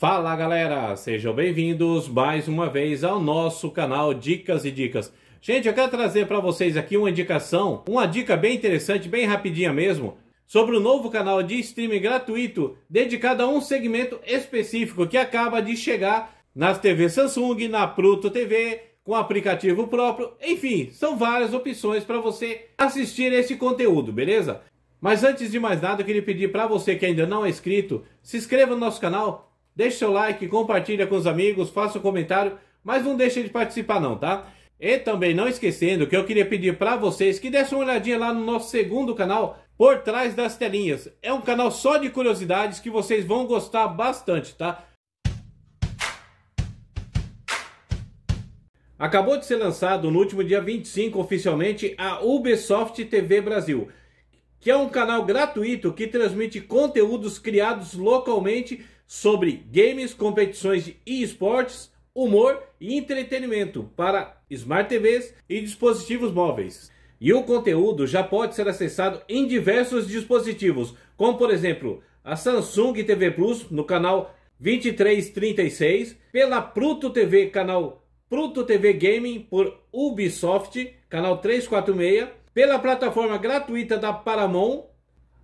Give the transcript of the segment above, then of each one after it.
Fala galera, sejam bem-vindos mais uma vez ao nosso canal Dicas e Dicas. Gente, eu quero trazer para vocês aqui uma indicação, uma dica bem interessante, bem rapidinha mesmo, sobre o novo canal de streaming gratuito dedicado a um segmento específico que acaba de chegar nas TV Samsung, na Pluto TV, com aplicativo próprio, enfim, são várias opções para você assistir esse conteúdo, beleza? Mas antes de mais nada, eu queria pedir para você que ainda não é inscrito, se inscreva no nosso canal, Deixe seu like, compartilha com os amigos, faça um comentário, mas não deixe de participar não, tá? E também não esquecendo que eu queria pedir para vocês que dessem uma olhadinha lá no nosso segundo canal, Por Trás das Telinhas. É um canal só de curiosidades que vocês vão gostar bastante, tá? Acabou de ser lançado no último dia 25 oficialmente a Ubisoft TV Brasil, que é um canal gratuito que transmite conteúdos criados localmente sobre games, competições de esportes, humor e entretenimento para smart TVs e dispositivos móveis. E o conteúdo já pode ser acessado em diversos dispositivos, como por exemplo a Samsung TV Plus no canal 2336, pela Pluto TV, canal Pluto TV Gaming por Ubisoft, canal 346, pela plataforma gratuita da Paramount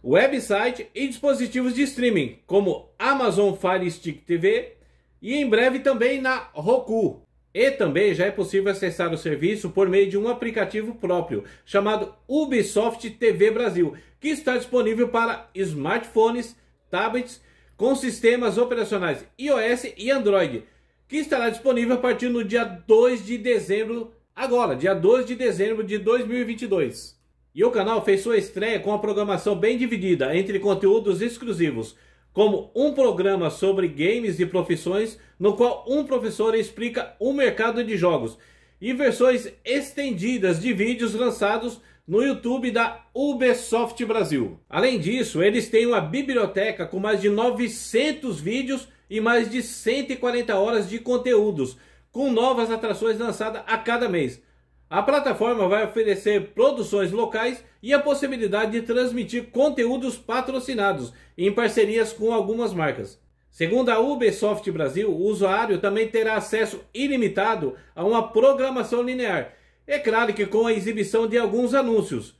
website e dispositivos de streaming, como Amazon Fire Stick TV e em breve também na Roku. E também já é possível acessar o serviço por meio de um aplicativo próprio, chamado Ubisoft TV Brasil, que está disponível para smartphones, tablets, com sistemas operacionais iOS e Android, que estará disponível a partir do dia 2 de dezembro, agora, dia 2 de dezembro de 2022. E o canal fez sua estreia com uma programação bem dividida entre conteúdos exclusivos, como um programa sobre games e profissões, no qual um professor explica o mercado de jogos, e versões estendidas de vídeos lançados no YouTube da Ubisoft Brasil. Além disso, eles têm uma biblioteca com mais de 900 vídeos e mais de 140 horas de conteúdos, com novas atrações lançadas a cada mês. A plataforma vai oferecer produções locais e a possibilidade de transmitir conteúdos patrocinados em parcerias com algumas marcas. Segundo a Ubisoft Brasil, o usuário também terá acesso ilimitado a uma programação linear, é claro que com a exibição de alguns anúncios.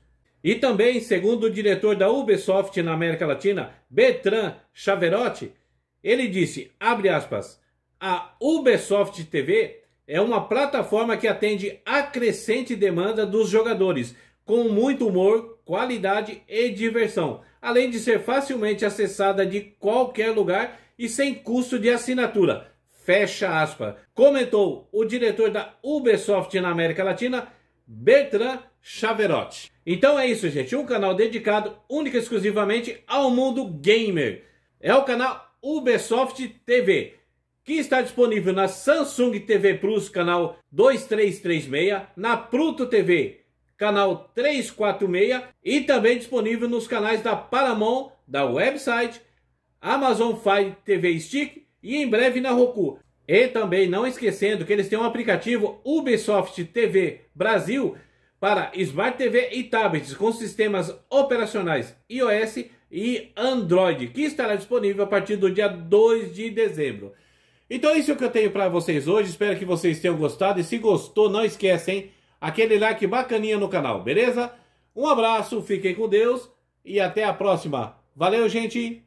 E também, segundo o diretor da Ubisoft na América Latina, Bertrand Chaverotti, ele disse, aspas, a Ubisoft TV é uma plataforma que atende a crescente demanda dos jogadores, com muito humor, qualidade e diversão, além de ser facilmente acessada de qualquer lugar e sem custo de assinatura. Fecha aspas. Comentou o diretor da Ubisoft na América Latina, Bertrand Chaverotti. Então é isso, gente. Um canal dedicado única e exclusivamente ao mundo gamer. É o canal Ubisoft TV que está disponível na Samsung TV Plus, canal 2336, na Pluto TV, canal 346 e também disponível nos canais da Paramount, da website, Amazon Fire TV Stick e em breve na Roku. E também não esquecendo que eles têm um aplicativo Ubisoft TV Brasil para Smart TV e tablets com sistemas operacionais iOS e Android, que estará disponível a partir do dia 2 de dezembro. Então é isso é o que eu tenho para vocês hoje. Espero que vocês tenham gostado. E se gostou, não esquece, hein? Aquele like bacaninha no canal, beleza? Um abraço, fiquem com Deus e até a próxima. Valeu, gente!